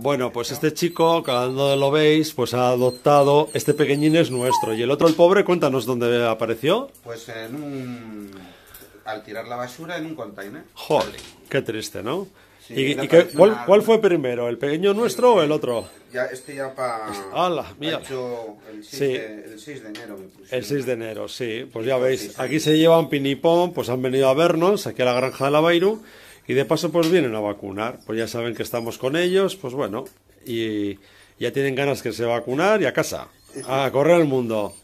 Bueno, pues este chico, cada uno lo veis, pues ha adoptado, este pequeñín es nuestro. Y el otro, el pobre, cuéntanos dónde apareció. Pues en un... al tirar la basura en un container. Joder, qué triste, ¿no? ¿Y, ¿cuál, fue primero, el pequeño nuestro o el otro? Ya, este ya para... ¡Hala, mira! El 6, de, el 6 de enero. el 6 de enero, sí. Pues ya veis, aquí se llevan pinipón, pues han venido a vernos, aquí a la granja de la Bairu. Y de paso pues vienen a vacunar, pues ya saben que estamos con ellos, pues bueno, y ya tienen ganas que se vacunar y a casa, a correr el mundo.